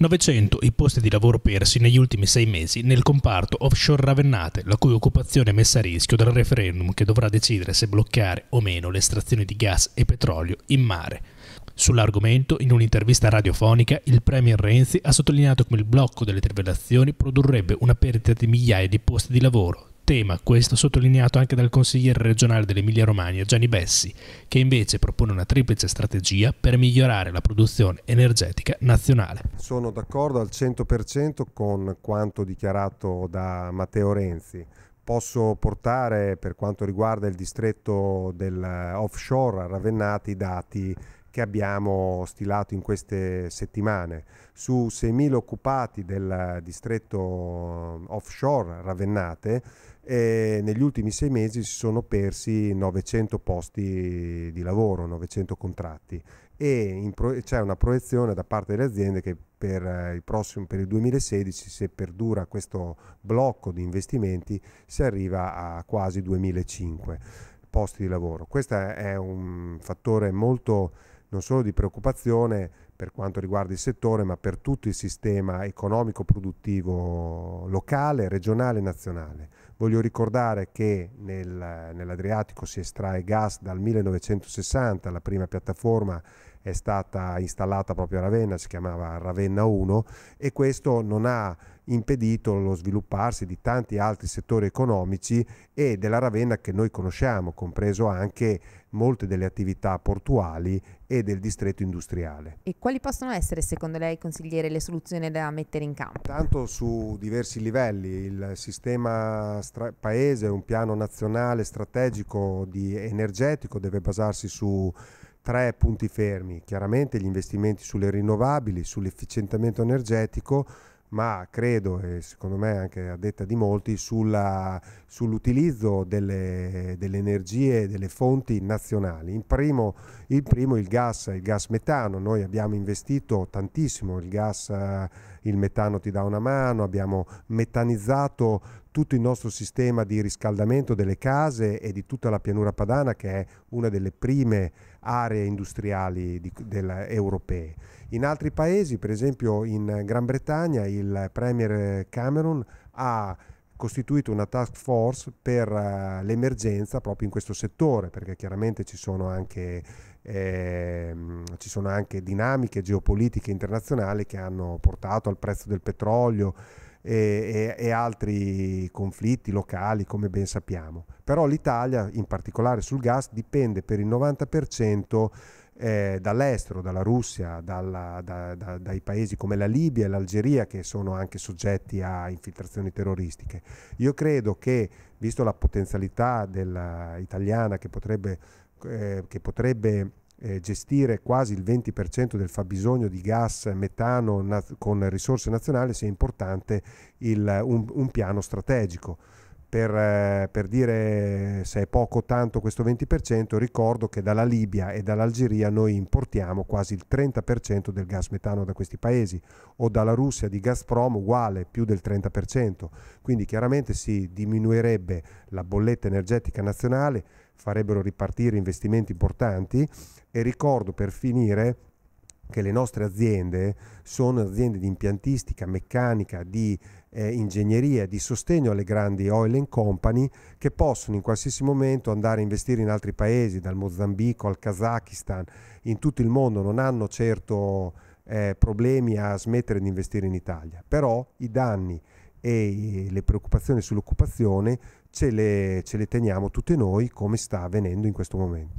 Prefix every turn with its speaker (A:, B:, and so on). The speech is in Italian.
A: 900 i posti di lavoro persi negli ultimi sei mesi nel comparto offshore Ravennate, la cui occupazione è messa a rischio dal referendum che dovrà decidere se bloccare o meno l'estrazione di gas e petrolio in mare. Sull'argomento, in un'intervista radiofonica, il Premier Renzi ha sottolineato come il blocco delle trivellazioni produrrebbe una perdita di migliaia di posti di lavoro, tema, questo sottolineato anche dal consigliere regionale dell'Emilia-Romagna Gianni Bessi, che invece propone una triplice strategia per migliorare la produzione energetica nazionale.
B: Sono d'accordo al 100% con quanto dichiarato da Matteo Renzi. Posso portare per quanto riguarda il distretto del offshore a Ravennati dati che abbiamo stilato in queste settimane. Su 6.000 occupati del distretto eh, offshore Ravennate, eh, negli ultimi sei mesi si sono persi 900 posti di lavoro, 900 contratti e pro- c'è una proiezione da parte delle aziende che per eh, il, prossimo, per il 2016, se perdura questo blocco di investimenti, si arriva a quasi 2005 posti di lavoro. Questo è un fattore molto importante non solo di preoccupazione per quanto riguarda il settore, ma per tutto il sistema economico-produttivo locale, regionale e nazionale. Voglio ricordare che nel, nell'Adriatico si estrae gas dal 1960, la prima piattaforma è stata installata proprio a Ravenna, si chiamava Ravenna 1 e questo non ha impedito lo svilupparsi di tanti altri settori economici e della Ravenna che noi conosciamo, compreso anche molte delle attività portuali e del distretto industriale.
A: E quali possono essere, secondo lei, consigliere, le soluzioni da mettere in campo?
B: Tanto su diversi livelli, il sistema paese, un piano nazionale strategico di energetico deve basarsi su tre punti fermi, chiaramente gli investimenti sulle rinnovabili, sull'efficientamento energetico, ma credo e secondo me anche a detta di molti sull'utilizzo delle, delle, energie delle fonti nazionali. In primo, il primo il gas, il gas metano, noi abbiamo investito tantissimo, il gas, eh, il metano ti dà una mano, abbiamo metanizzato tutto il nostro sistema di riscaldamento delle case e di tutta la pianura padana che è una delle prime aree industriali di, del, europee. In altri paesi, per esempio in Gran Bretagna, il Premier Cameron ha costituito una task force per uh, l'emergenza proprio in questo settore, perché chiaramente ci sono anche, eh, ci sono anche dinamiche geopolitiche internazionali che hanno portato al prezzo del petrolio, e, e, e altri conflitti locali, come ben sappiamo. Però l'Italia, in particolare sul gas, dipende per il 90% eh, dall'estero, dalla Russia, dalla, da, da, dai paesi come la Libia e l'Algeria che sono anche soggetti a infiltrazioni terroristiche. Io credo che, visto la potenzialità della, italiana che potrebbe, eh, che potrebbe eh, gestire quasi il 20% del fabbisogno di gas metano nat- con risorse nazionali sia importante il, un, un, piano strategico. Per, eh, per, dire se è poco o tanto questo 20%, ricordo che dalla Libia e dall'Algeria noi importiamo quasi il 30% del gas metano da questi paesi o dalla Russia di Gazprom uguale più del 30%, quindi chiaramente si diminuirebbe la bolletta energetica nazionale, farebbero ripartire investimenti importanti e ricordo per finire che le nostre aziende sono aziende di impiantistica, meccanica, di eh, ingegneria, di sostegno alle grandi oil and company che possono in qualsiasi momento andare a investire in altri paesi, dal Mozambico al Kazakistan, in tutto il mondo, non hanno certo eh, problemi a smettere di investire in Italia. Però i danni e le preoccupazioni sull'occupazione ce le, ce le teniamo tutte noi come sta avvenendo in questo momento.